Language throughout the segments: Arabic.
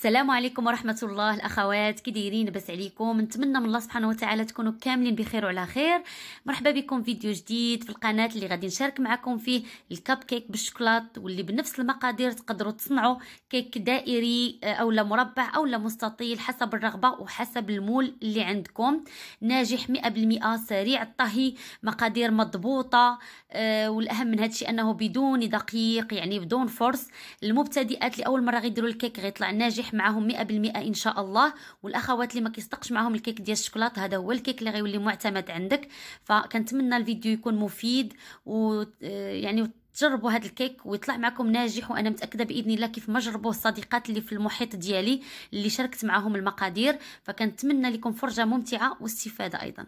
السلام عليكم ورحمة الله الأخوات كي دايرين لاباس عليكم نتمنى من الله سبحانه وتعالى تكونوا كاملين بخير وعلى خير مرحبا بكم فيديو جديد في القناة اللي غادي نشارك معكم فيه الكب كيك بالشوكولات واللي بنفس المقادير تقدروا تصنعوا كيك دائري آه، أو مربع أو مستطيل حسب الرغبة وحسب المول اللي عندكم ناجح 100% سريع الطهي مقادير مضبوطة آه، والأهم من هذا الشيء أنه بدون دقيق يعني بدون فرص المبتدئات لأول أول مرة غيديروا الكيك غيطلع ناجح معاهم 100% ان شاء الله والاخوات اللي ما كيصدقش معاهم الكيك ديال الشوكولات هذا هو الكيك اللي غيولي معتمد عندك فكنتمنى الفيديو يكون مفيد و آه، يعني تجربوا هذا الكيك ويطلع معكم ناجح وانا متاكده باذن الله كيف ما جربوه الصديقات اللي في المحيط ديالي اللي شاركت معاهم المقادير فكنتمنى لكم فرجه ممتعه واستفاده ايضا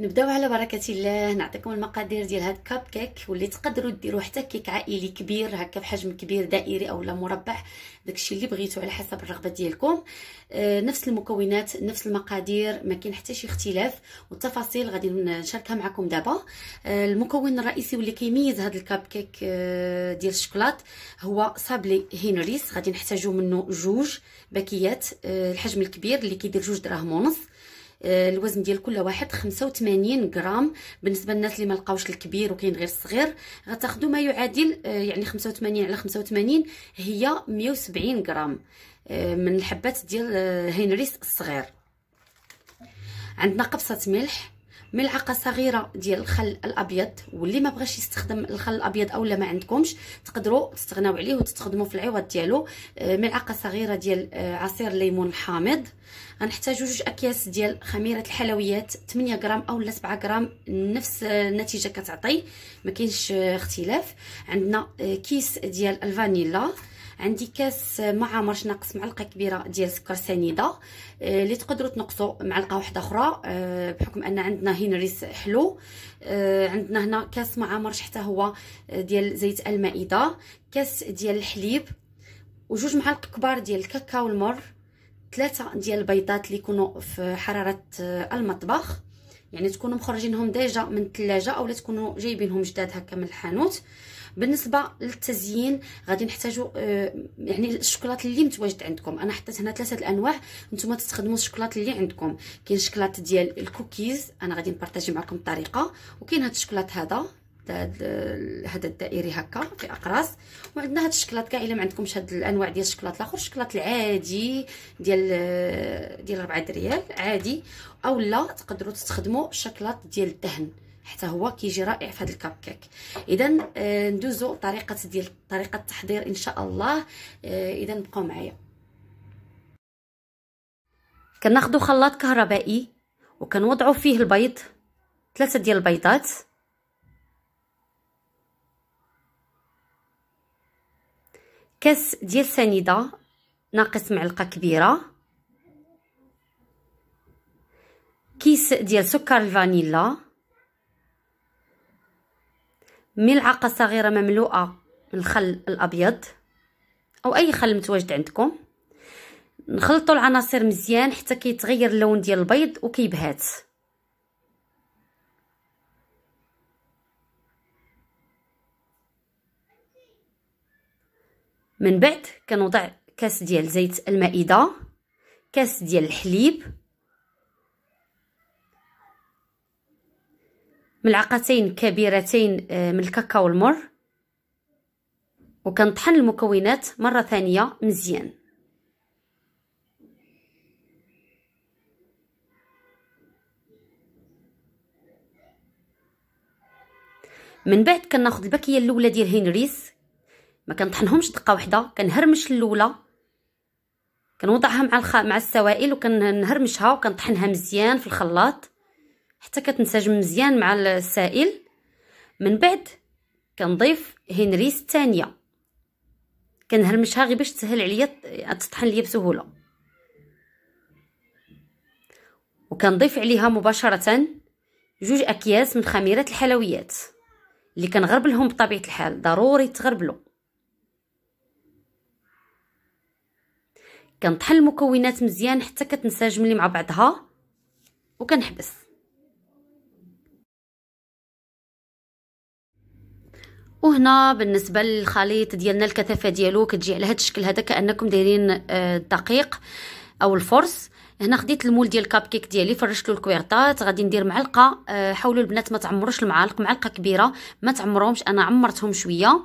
نبداو على بركه الله نعطيكم المقادير ديال هاد كاب كيك واللي تقدروا ديروا حتى كيك عائلي كبير هكا بحجم كبير دائري اولا مربع داكشي اللي بغيتو على حسب الرغبه ديالكم آه نفس المكونات نفس المقادير ما كاين حتى شي اختلاف والتفاصيل غادي نشاركها معكم دابا آه المكون الرئيسي واللي كيميز هاد الكاب كيك آه ديال الشوكولات هو صابلي هينريس غادي نحتاجو منه جوج باكيات آه الحجم الكبير اللي كيدير جوج دراهم ونص آه، الوزن ديال كل واحد 85 غرام بالنسبه للناس اللي ما لقاوش الكبير وكاين غير الصغير غتاخذوا ما يعادل آه، يعني 85 على 85 هي 170 غرام آه، من الحبات ديال هنريس الصغير عندنا قبصه ملح ملعقه صغيره ديال الخل الابيض واللي ما بغاش يستخدم الخل الابيض اولا ما عندكمش تقدروا تستغناو عليه وتستخدموا في العوض ديالو آه، ملعقه صغيره ديال آه، عصير الليمون الحامض غنحتاجو جوج اكياس ديال خميره الحلويات 8 غرام اولا 7 غرام نفس النتيجه آه، كتعطي ما كاينش اختلاف عندنا كيس ديال الفانيلا عندي كاس مع مرش ناقص معلقه كبيره ديال سكر سنيده آه، اللي تقدروا تنقصوا معلقه واحده اخرى آه بحكم ان عندنا هينريس حلو آه عندنا هنا كاس مع مرش حتى هو آه، ديال زيت المائده كاس ديال الحليب وجوج معالق كبار ديال الكاكاو المر ثلاثه ديال البيضات اللي يكونوا في حراره آه، المطبخ يعني تكونوا مخرجينهم ديجا من الثلاجه اولا تكونوا جايبينهم جداد هكا من الحانوت آه بالنسبه للتزيين غادي نحتاجوا آه يعني الشوكولات اللي متواجد عندكم انا حطيت هنا ثلاثه الانواع نتوما تستخدموا الشوكولات اللي عندكم كاين شوكولات ديال الكوكيز انا غادي نبارطاجي معكم الطريقه وكاين هذا الشوكولات هذا هذا الدائري هكا في اقراص وعندنا هاد الشكلاط كاع الا ما عندكمش هاد الانواع ديال الشكلاط الاخر الشكلاط العادي ديال ديال 4 دريال عادي اولا تقدروا تستخدموا الشكلاط ديال الدهن حتى هو كيجي رائع في هذا الكب كيك اذا آه ندوزو طريقه ديال طريقه التحضير ان شاء الله آه اذا بقاو معايا كناخذوا خلاط كهربائي وكنوضعوا فيه البيض ثلاثه ديال البيضات كاس ديال سنيده ناقص معلقه كبيره كيس ديال سكر الفانيلا ملعقه صغيره مملوءه من الخل الابيض او اي خل متواجد عندكم نخلطوا العناصر مزيان حتى كيتغير اللون ديال البيض وكيبهات من بعد كنوضع كاس ديال زيت المائده كاس ديال الحليب ملعقتين كبيرتين آه، من الكاكاو المر وكنطحن المكونات مره ثانيه مزيان من بعد كناخذ الباكيه الاولى ديال هنريس ما كنطحنهمش دقه واحده كنهرمش الاولى كنوضعها مع الخ... مع السوائل وكنهرمشها وكنطحنها مزيان في الخلاط حتى كتنسجم مزيان مع السائل من بعد كنضيف هنريس الثانيه كنهرمشها غير باش تسهل عليا تطحن ليا بسهوله وكنضيف عليها مباشره جوج اكياس من خميره الحلويات اللي كنغربلهم بطبيعه الحال ضروري تغربلو كنطحن المكونات مزيان حتى كتنسجم لي مع بعضها وكنحبس وهنا بالنسبه للخليط ديالنا الكثافه ديالو كتجي على هذا الشكل هذا كانكم دايرين آه، الدقيق او الفرص هنا خديت المول ديال الكاب كيك ديالي فرشت له الكويرطات غادي ندير معلقه آه، حاولوا البنات ما تعمروش المعالق معلقه كبيره ما تعمرهمش انا عمرتهم شويه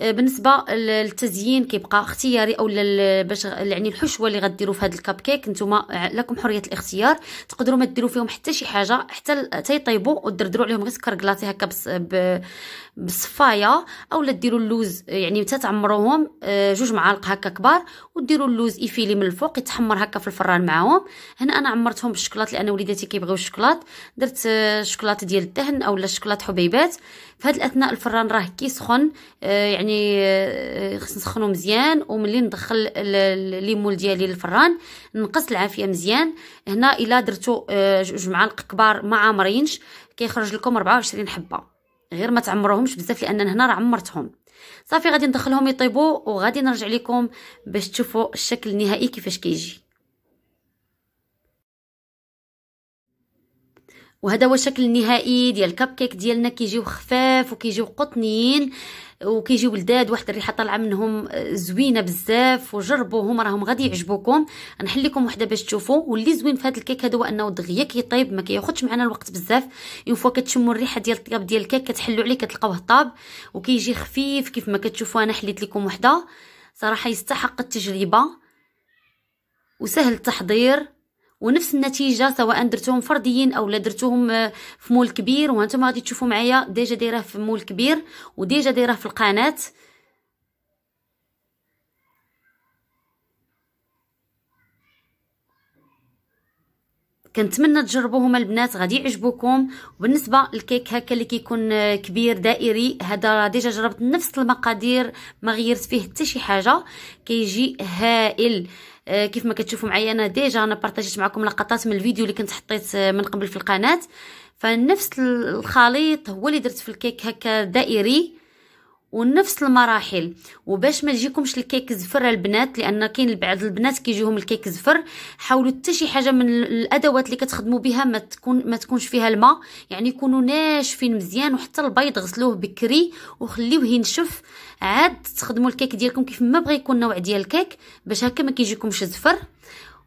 آه، بالنسبه للتزيين كيبقى اختياري اولا باش يعني الحشوه اللي غديروا في هذا الكاب كيك نتوما لكم حريه الاختيار تقدروا ما ديروا فيهم حتى شي حاجه حتى حتى يطيبوا ودردروا عليهم غير سكر كلاصي هكا بصفايه اولا ديروا اللوز يعني تتعمروهم تعمروهم آه، جوج معالق هكا كبار وديروا اللوز ايفيلي من الفوق يتحمر هكا في الفران معاهم هنا انا عمرتهم بالشكلاط لان وليداتي كيبغيو الشكلاط درت الشكلاط آه، ديال الدهن اولا الشكلاط حبيبات في هاد الاثناء الفران راه كيسخن آه، يعني خص نسخنو مزيان وملي ندخل الليمون ديالي للفران نقص العافيه مزيان هنا الا درتو جوج معالق كبار ما عامرينش كيخرج لكم 24 حبه غير ما تعمروهمش بزاف لان هنا راه عمرتهم صافي غادي ندخلهم يطيبوا وغادي نرجع لكم باش تشوفوا الشكل النهائي كيفاش كيجي وهذا هو الشكل النهائي ديال الكب كيك ديالنا كيجيو خفاف وكيجيو قطنيين وكيجيو لداد واحد الريحه طالعه منهم آه، زوينه بزاف وجربوهم راهم غادي يعجبوكم نحل لكم وحده باش تشوفوا واللي زوين في هذا الكيك هذا هو انه دغيا كيطيب ما كياخذش معنا الوقت بزاف اون فوا كتشموا الريحه ديال الطياب ديال الكيك كتحلوا عليه كتلقاوه طاب وكيجي خفيف كيف ما كتشوفوا انا حليت لكم وحده صراحه يستحق التجربه وسهل التحضير ونفس النتيجه سواء درتوهم فرديين او درتوهم آه، في مول كبير وانتم غادي تشوفوا معايا ديجا دايره في مول كبير وديجا دايره في القناه كنتمنى تجربوهم البنات غادي يعجبوكم وبالنسبه للكيك هكا اللي كيكون كبير دائري هذا ديجا جربت نفس المقادير ما غيرت فيه حتى شي حاجه كيجي هائل آه، كيف ما كتشوفوا معايا انا ديجا انا بارطاجيت معكم لقطات من الفيديو اللي كنت حطيت آه، من قبل في القناه فنفس الخليط هو اللي درت في الكيك هكا دائري ونفس المراحل وباش ما تجيكمش الكيك زفر البنات لان كاين بعض البنات كيجيهم الكيك زفر حاولوا حتى شي حاجه من الادوات اللي كتخدموا بها ما تكون ما تكونش فيها الماء يعني يكونوا ناشفين مزيان وحتى البيض غسلوه بكري وخليوه ينشف عاد تخدموا الكيك ديالكم كيف ما بغى يكون نوع ديال الكيك باش هكا ما كيجيكمش زفر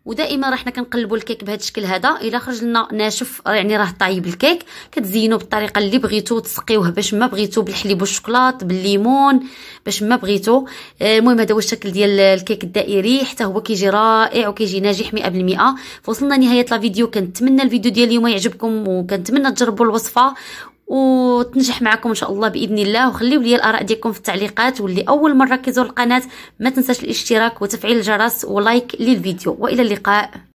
ودائما راه حنا كنقلبوا الكيك بهذا الشكل هذا الا خرج لنا ناشف يعني راه طايب الكيك كتزينوه بالطريقه اللي بغيتو تسقيوه باش ما بغيتو بالحليب والشوكولاط بالليمون باش ما بغيتو آه، المهم هذا هو الشكل ديال الكيك الدائري حتى هو كيجي رائع وكيجي ناجح 100% فوصلنا نهايه لا فيديو كنتمنى الفيديو ديال اليوم يعجبكم وكنتمنى تجربوا الوصفه وتنجح معكم ان شاء الله باذن الله وخليوا لي الاراء ديالكم في التعليقات واللي اول مره كيزور القناه ما تنساش الاشتراك وتفعيل الجرس ولايك للفيديو والى اللقاء